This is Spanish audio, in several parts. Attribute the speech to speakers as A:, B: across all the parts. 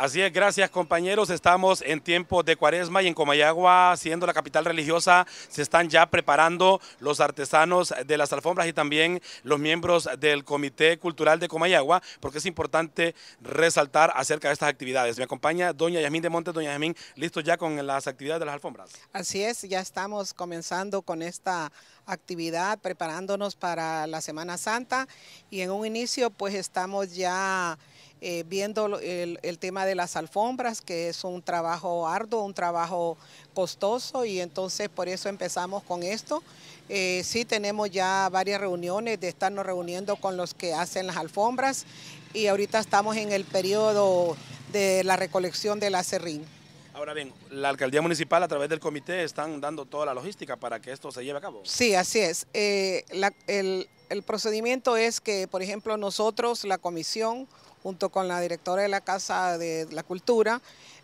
A: Así es, gracias compañeros. Estamos en tiempo de cuaresma y en Comayagua, siendo la capital religiosa, se están ya preparando los artesanos de las alfombras y también los miembros del Comité Cultural de Comayagua, porque es importante resaltar acerca de estas actividades. Me acompaña doña Yasmín de Montes. Doña Yasmín, ¿listo ya con las actividades de las alfombras?
B: Así es, ya estamos comenzando con esta actividad, preparándonos para la Semana Santa y en un inicio pues estamos ya... Eh, viendo el, tema de las alfombras, que es un trabajo arduo, un trabajo costoso y entonces por eso empezamos con esto. Eh, sí tenemos ya varias reuniones de estarnos reuniendo con los que hacen las alfombras y ahorita estamos en el periodo de la recolección del acerrín.
A: Ahora bien, la alcaldía municipal a través del comité están dando toda la logística para que esto se lleve a cabo. Sí,
B: así es. Eh, el procedimiento es que, por ejemplo, nosotros, la comisión, junto con la directora de la Casa de la Cultura,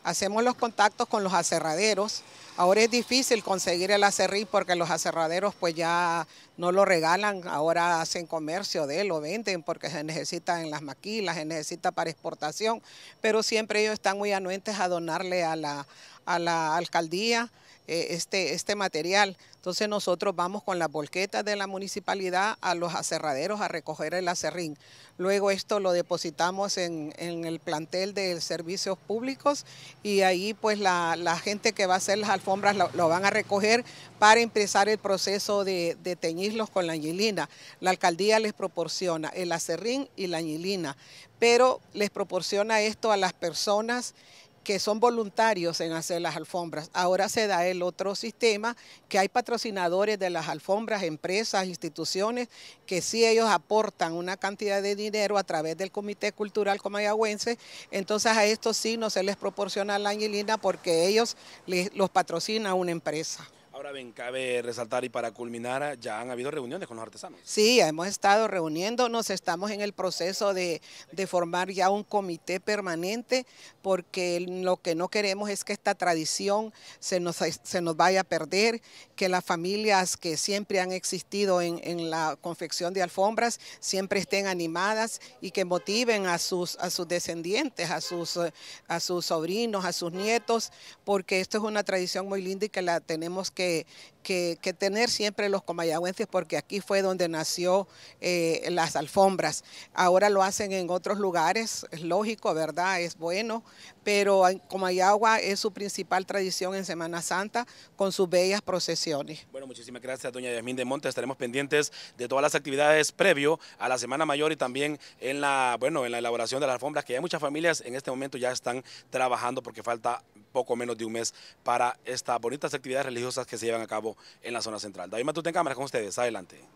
B: Hacemos los contactos con los aserraderos. Ahora es difícil conseguir el acerrí porque los aserraderos pues ya no lo regalan, ahora hacen comercio de él, lo venden porque se necesita en las maquilas, se necesita para exportación, pero siempre ellos están muy anuentes a donarle a la, a la alcaldía eh, este, este material. Entonces nosotros vamos con las volquetas de la municipalidad a los aserraderos a recoger el acerrín. Luego esto lo depositamos en, el plantel de servicios públicos y ahí pues la, gente que va a hacer las alfombras lo, van a recoger para empezar el proceso de, de teñirlos con la añilina, La alcaldía les proporciona el acerrín y la añilina, pero les proporciona esto a las personas que son voluntarios en hacer las alfombras. Ahora se da el otro sistema, que hay patrocinadores de las alfombras, empresas, instituciones, que si ellos aportan una cantidad de dinero a través del Comité Cultural Comayagüense. Entonces a estos sí no se les proporciona la angelina porque ellos los patrocina una empresa
A: cabe resaltar y para culminar, ya han habido reuniones con los artesanos.
B: Sí, hemos estado reuniéndonos, estamos en el proceso de, formar ya un comité permanente porque lo que no queremos es que esta tradición se nos, se nos vaya a perder, que las familias que siempre han existido en, la confección de alfombras siempre estén animadas y que motiven a sus, a sus descendientes, a sus, a sus sobrinos, a sus nietos, porque esto es una tradición muy linda y que la tenemos que que, tener siempre los comayagüenses, porque aquí fue donde nació eh, las alfombras. Ahora lo hacen en otros lugares, es lógico, ¿verdad? Es bueno, pero Comayagua es su principal tradición en Semana Santa, con sus bellas procesiones.
A: Bueno, muchísimas gracias, doña Yasmín de Montes. Estaremos pendientes de todas las actividades previo a la Semana Mayor y también en la, bueno, en la elaboración de las alfombras, que hay muchas familias en este momento ya están trabajando porque falta poco menos de un mes para estas bonitas actividades religiosas que se llevan a cabo en la zona central. David Matute en cámara con ustedes. Adelante.